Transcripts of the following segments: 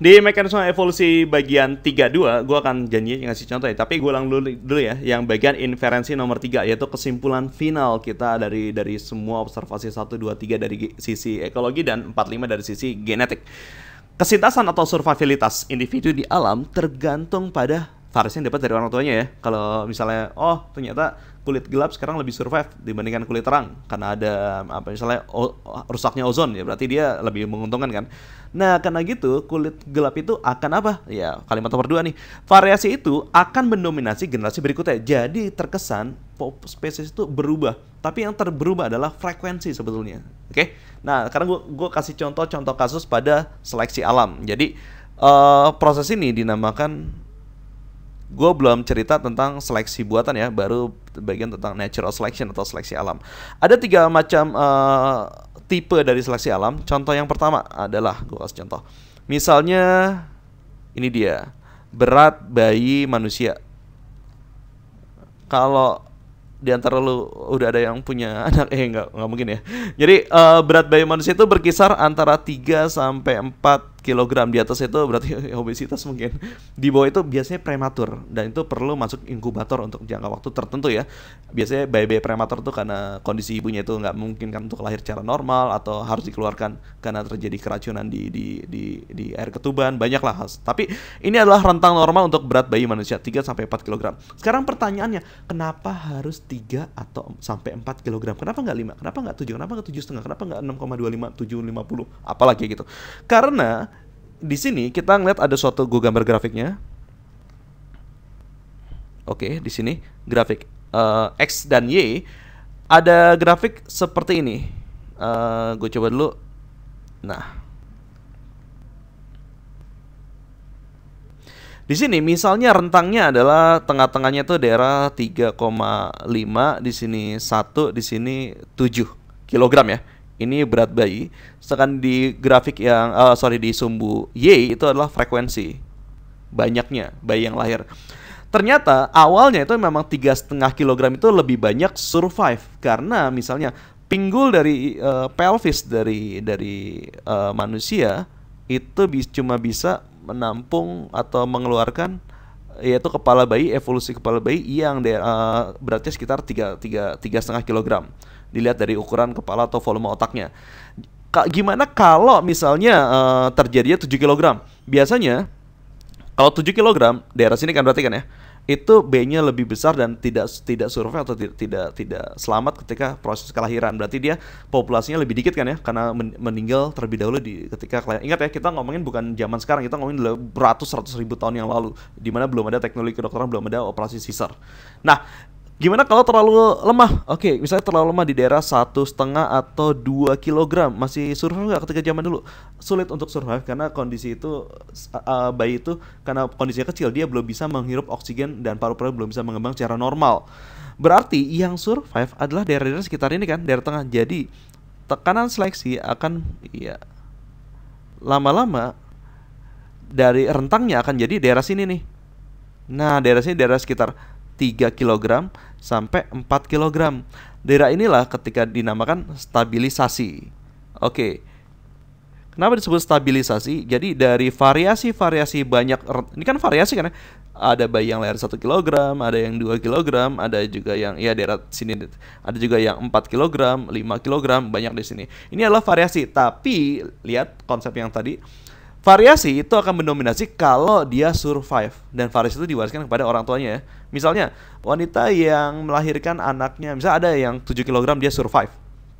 Di mekanisme evolusi bagian 32, gue akan janji ngasih contoh ya. Tapi gue ulang dulu, dulu ya, yang bagian inferensi nomor 3, yaitu kesimpulan final kita dari dari semua observasi 1, 2, 3 dari sisi ekologi dan lima dari sisi genetik. Kesintasan atau survivalitas individu di alam tergantung pada harusnya dapat dari orang tuanya ya. Kalau misalnya oh ternyata kulit gelap sekarang lebih survive dibandingkan kulit terang karena ada apa misalnya o, rusaknya ozon ya berarti dia lebih menguntungkan kan. Nah, karena gitu kulit gelap itu akan apa? Ya, kalimat nomor dua nih. Variasi itu akan mendominasi generasi berikutnya. Jadi terkesan pop spesies itu berubah, tapi yang terberubah adalah frekuensi sebetulnya. Oke. Nah, sekarang gua gua kasih contoh-contoh kasus pada seleksi alam. Jadi uh, proses ini dinamakan gue belum cerita tentang seleksi buatan ya, baru bagian tentang natural selection atau seleksi alam. Ada tiga macam uh, tipe dari seleksi alam. Contoh yang pertama adalah gue kasih contoh. Misalnya ini dia berat bayi manusia. Kalau di antara lu udah ada yang punya anak eh nggak nggak mungkin ya. Jadi uh, berat bayi manusia itu berkisar antara 3 sampai 4 kilogram di atas itu berarti ya obesitas mungkin di bawah itu biasanya prematur dan itu perlu masuk inkubator untuk jangka waktu tertentu ya biasanya bayi-bayi prematur tuh karena kondisi ibunya itu nggak mungkin kan untuk lahir secara normal atau harus dikeluarkan karena terjadi keracunan di di di, di air ketuban banyak lah tapi ini adalah rentang normal untuk berat bayi manusia 3 sampai 4 kg sekarang pertanyaannya kenapa harus 3 atau sampai 4 kg kenapa nggak 5 kenapa nggak 7 kenapa nggak 7,5 kenapa nggak 6,25 750 apalagi gitu karena di sini kita ngeliat ada suatu gue gambar grafiknya. Oke, di sini grafik uh, x dan y ada grafik seperti ini. Uh, eh, gue coba dulu. Nah, Di sini misalnya rentangnya adalah tengah-tengahnya itu daerah 3,5, di sini satu di sini tujuh kilogram ya ini berat bayi. Sedangkan di grafik yang uh, sorry di sumbu Y itu adalah frekuensi banyaknya bayi yang lahir. Ternyata awalnya itu memang tiga setengah kilogram itu lebih banyak survive karena misalnya pinggul dari uh, pelvis dari dari uh, manusia itu bi cuma bisa menampung atau mengeluarkan yaitu kepala bayi evolusi kepala bayi yang de, uh, beratnya sekitar tiga tiga tiga setengah kilogram dilihat dari ukuran kepala atau volume otaknya. Ka gimana kalau misalnya uh, terjadinya 7 kilogram? Biasanya kalau 7 kilogram daerah sini kan berarti kan ya itu B-nya lebih besar dan tidak tidak survei atau tidak, tidak tidak selamat ketika proses kelahiran. Berarti dia populasinya lebih dikit kan ya karena meninggal terlebih dahulu di ketika kelahiran. Ingat ya kita ngomongin bukan zaman sekarang, kita ngomongin beratus ratus ribu tahun yang lalu di mana belum ada teknologi kedokteran, belum ada operasi sisar. Nah, Gimana kalau terlalu lemah? Oke, okay, misalnya terlalu lemah di daerah satu setengah atau 2 kg masih survive nggak ketika zaman dulu? Sulit untuk survive karena kondisi itu uh, bayi itu karena kondisinya kecil dia belum bisa menghirup oksigen dan paru-paru belum bisa mengembang secara normal. Berarti yang survive adalah daerah-daerah sekitar ini kan, daerah tengah. Jadi tekanan seleksi akan ya lama-lama dari rentangnya akan jadi daerah sini nih. Nah, daerah sini daerah sekitar 3 kg sampai 4 kg. Daerah inilah ketika dinamakan stabilisasi. Oke. Kenapa disebut stabilisasi? Jadi dari variasi-variasi banyak ini kan variasi kan ya? Ada bayi yang lahir 1 kg, ada yang 2 kg, ada juga yang ya daerah sini ada juga yang 4 kg, 5 kg, banyak di sini. Ini adalah variasi, tapi lihat konsep yang tadi Variasi itu akan mendominasi kalau dia survive dan variasi itu diwariskan kepada orang tuanya ya. Misalnya wanita yang melahirkan anaknya, misalnya ada yang 7 kg dia survive.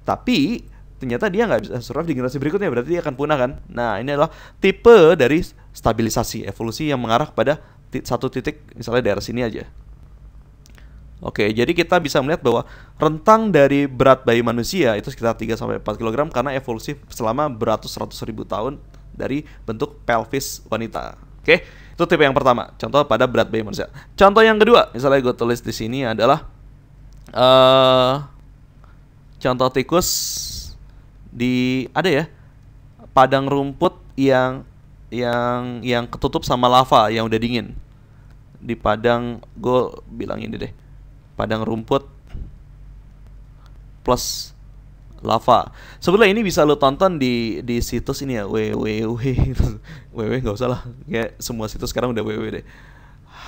Tapi ternyata dia nggak bisa survive di generasi berikutnya berarti dia akan punah kan. Nah, ini adalah tipe dari stabilisasi evolusi yang mengarah kepada satu titik misalnya daerah sini aja. Oke, jadi kita bisa melihat bahwa rentang dari berat bayi manusia itu sekitar 3 sampai 4 kg karena evolusi selama beratus-ratus ribu tahun dari bentuk pelvis wanita. Oke, itu tipe yang pertama. Contoh pada berat bayi manusia. Contoh yang kedua, misalnya gue tulis di sini adalah uh, contoh tikus di ada ya padang rumput yang yang yang ketutup sama lava yang udah dingin di padang gue bilang ini deh padang rumput plus lava. Sebenarnya ini bisa lo tonton di di situs ini ya, www www nggak usah lah, ya semua situs sekarang udah www deh.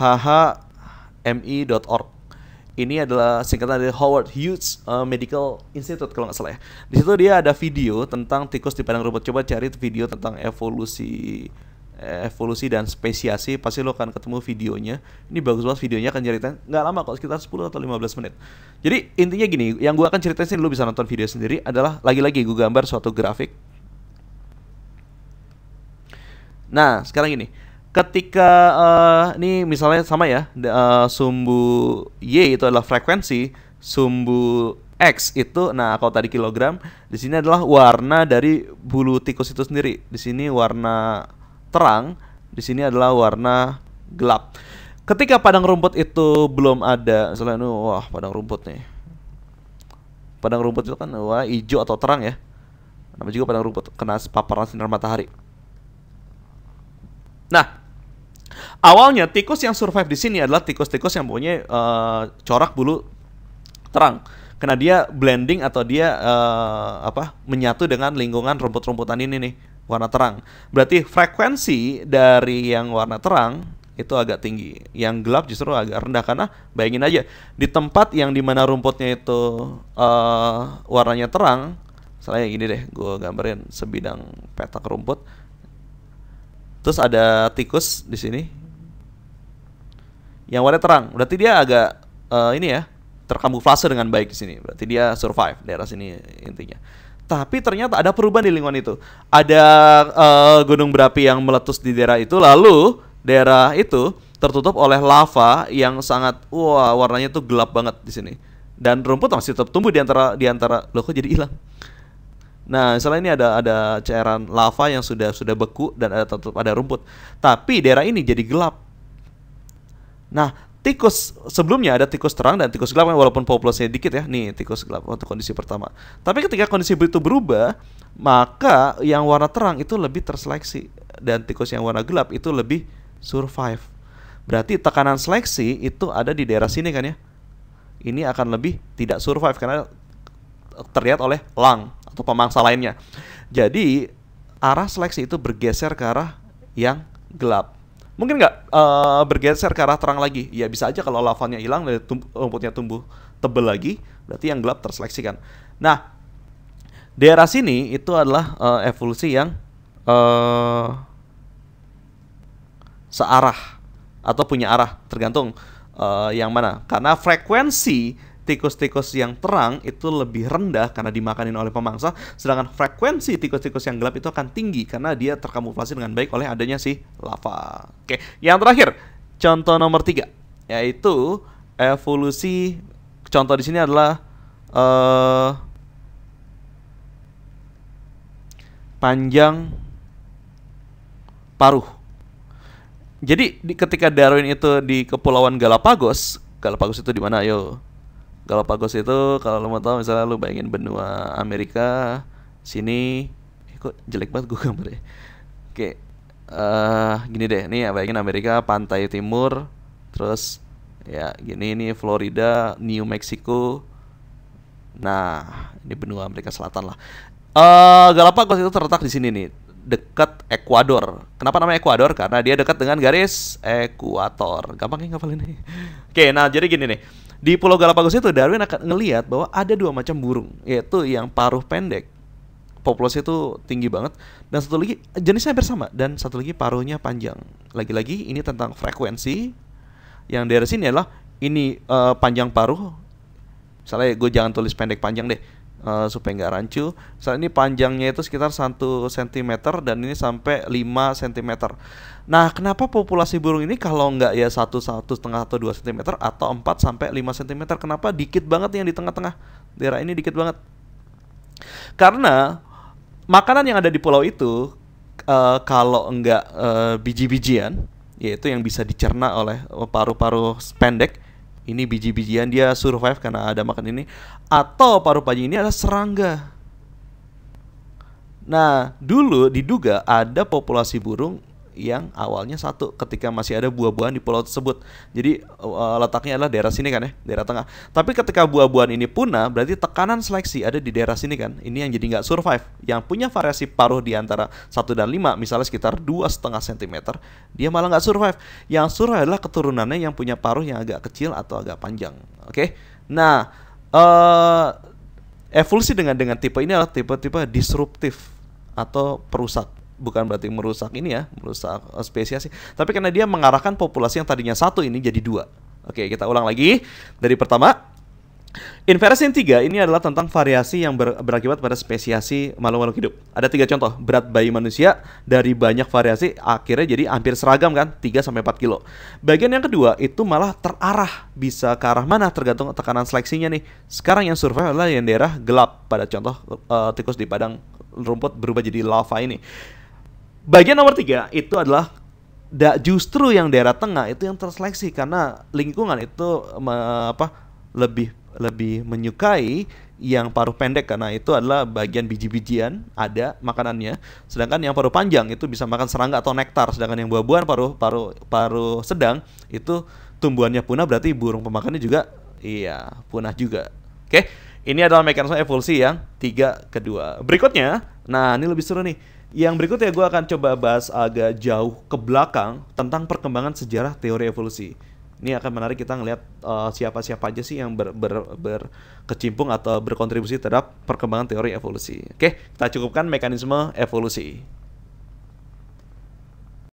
hhmi.org. Ini adalah singkatan dari Howard Hughes uh, Medical Institute kalau nggak salah ya. Di situ dia ada video tentang tikus di padang rumput. Coba cari video tentang evolusi evolusi dan spesiasi pasti lo akan ketemu videonya ini bagus banget videonya akan ceritain nggak lama kok sekitar 10 atau 15 menit jadi intinya gini yang gue akan ceritain sih lo bisa nonton video sendiri adalah lagi-lagi gue gambar suatu grafik nah sekarang gini ketika uh, ini misalnya sama ya uh, sumbu y itu adalah frekuensi sumbu x itu nah kalau tadi kilogram di sini adalah warna dari bulu tikus itu sendiri di sini warna terang, di sini adalah warna gelap. Ketika padang rumput itu belum ada, selain itu wah padang rumput nih. Padang rumput itu kan warna hijau atau terang ya. Namanya juga padang rumput kena paparan sinar matahari. Nah, awalnya tikus yang survive di sini adalah tikus-tikus yang punya uh, corak bulu terang karena dia blending atau dia uh, apa menyatu dengan lingkungan rumput-rumputan ini nih warna terang. Berarti frekuensi dari yang warna terang itu agak tinggi, yang gelap justru agak rendah karena bayangin aja di tempat yang dimana rumputnya itu uh, warnanya terang, misalnya gini deh, gue gambarin sebidang petak rumput, terus ada tikus di sini, yang warna terang, berarti dia agak uh, ini ya terkamuflase dengan baik di sini, berarti dia survive daerah sini intinya tapi ternyata ada perubahan di lingkungan itu. Ada uh, gunung berapi yang meletus di daerah itu, lalu daerah itu tertutup oleh lava yang sangat wah warnanya tuh gelap banget di sini. Dan rumput masih tetap tumbuh di antara di antara loh kok jadi hilang. Nah, misalnya ini ada ada cairan lava yang sudah sudah beku dan ada tetap ada rumput. Tapi daerah ini jadi gelap. Nah, tikus sebelumnya ada tikus terang dan tikus gelap kan, walaupun populasinya dikit ya nih tikus gelap untuk kondisi pertama tapi ketika kondisi itu berubah maka yang warna terang itu lebih terseleksi dan tikus yang warna gelap itu lebih survive berarti tekanan seleksi itu ada di daerah sini kan ya ini akan lebih tidak survive karena terlihat oleh lang atau pemangsa lainnya jadi arah seleksi itu bergeser ke arah yang gelap Mungkin nggak uh, bergeser ke arah terang lagi? Ya bisa aja kalau lavanya hilang, dan rumputnya tumbuh tebel lagi, berarti yang gelap terseleksi kan. Nah, daerah sini itu adalah uh, evolusi yang uh, searah atau punya arah, tergantung uh, yang mana. Karena frekuensi tikus-tikus yang terang itu lebih rendah karena dimakanin oleh pemangsa, sedangkan frekuensi tikus-tikus yang gelap itu akan tinggi karena dia terkamuflasi dengan baik oleh adanya si lava. Oke, yang terakhir, contoh nomor tiga, yaitu evolusi. Contoh di sini adalah uh, panjang paruh. Jadi di, ketika Darwin itu di kepulauan Galapagos, Galapagos itu di mana yo? Galapagos itu kalau lo mau tahu misalnya lo bayangin benua Amerika sini eh, kok jelek banget gue gambarnya oke uh, gini deh nih ya bayangin Amerika pantai timur terus ya gini ini Florida New Mexico nah ini benua Amerika Selatan lah uh, Galapagos itu terletak di sini nih dekat Ekuador. Kenapa namanya Ekuador? Karena dia dekat dengan garis ekuator. Gampang ya paling ini? Oke, nah jadi gini nih di Pulau Galapagos itu Darwin akan ngelihat bahwa ada dua macam burung, yaitu yang paruh pendek populasi itu tinggi banget dan satu lagi jenisnya hampir sama dan satu lagi paruhnya panjang. Lagi-lagi ini tentang frekuensi yang dari sini adalah ini uh, panjang paruh. Misalnya gue jangan tulis pendek panjang deh uh, supaya nggak rancu. Saat ini panjangnya itu sekitar 1 cm dan ini sampai 5 cm. Nah, kenapa populasi burung ini kalau nggak ya 1 1 setengah atau 2 cm atau 4 sampai 5 cm? Kenapa dikit banget yang di tengah-tengah? Daerah ini dikit banget. Karena makanan yang ada di pulau itu uh, kalau nggak uh, biji-bijian yaitu yang bisa dicerna oleh paru-paru pendek ini biji-bijian dia survive karena ada makan ini atau paru paru ini ada serangga. Nah, dulu diduga ada populasi burung yang awalnya satu ketika masih ada buah-buahan di pulau tersebut. Jadi uh, letaknya adalah daerah sini kan ya, daerah tengah. Tapi ketika buah-buahan ini punah, berarti tekanan seleksi ada di daerah sini kan. Ini yang jadi nggak survive. Yang punya variasi paruh di antara 1 dan 5, misalnya sekitar dua setengah cm, dia malah nggak survive. Yang survive adalah keturunannya yang punya paruh yang agak kecil atau agak panjang. Oke, okay? nah uh, evolusi dengan dengan tipe ini adalah tipe-tipe disruptif atau perusak bukan berarti merusak ini ya, merusak eh, spesiasi, tapi karena dia mengarahkan populasi yang tadinya satu ini jadi dua. Oke, kita ulang lagi dari pertama. yang tiga ini adalah tentang variasi yang ber berakibat pada spesiasi makhluk-makhluk hidup. Ada tiga contoh, berat bayi manusia dari banyak variasi akhirnya jadi hampir seragam kan, 3 sampai empat kilo. Bagian yang kedua itu malah terarah, bisa ke arah mana tergantung tekanan seleksinya nih. Sekarang yang survei adalah yang daerah gelap pada contoh uh, tikus di padang rumput berubah jadi lava ini. Bagian nomor tiga itu adalah da, justru yang daerah tengah itu yang terseleksi karena lingkungan itu me, apa lebih lebih menyukai yang paruh pendek karena itu adalah bagian biji-bijian ada makanannya sedangkan yang paruh panjang itu bisa makan serangga atau nektar sedangkan yang buah-buahan paruh paruh paruh sedang itu tumbuhannya punah berarti burung pemakannya juga iya punah juga oke ini adalah mekanisme evolusi yang tiga kedua berikutnya nah ini lebih seru nih yang berikutnya gue akan coba bahas agak jauh ke belakang tentang perkembangan sejarah teori evolusi. Ini akan menarik kita ngelihat siapa eh, siapa-siapa aja sih yang ber, ber, berkecimpung atau berkontribusi terhadap perkembangan teori evolusi. Oke, kita cukupkan mekanisme evolusi.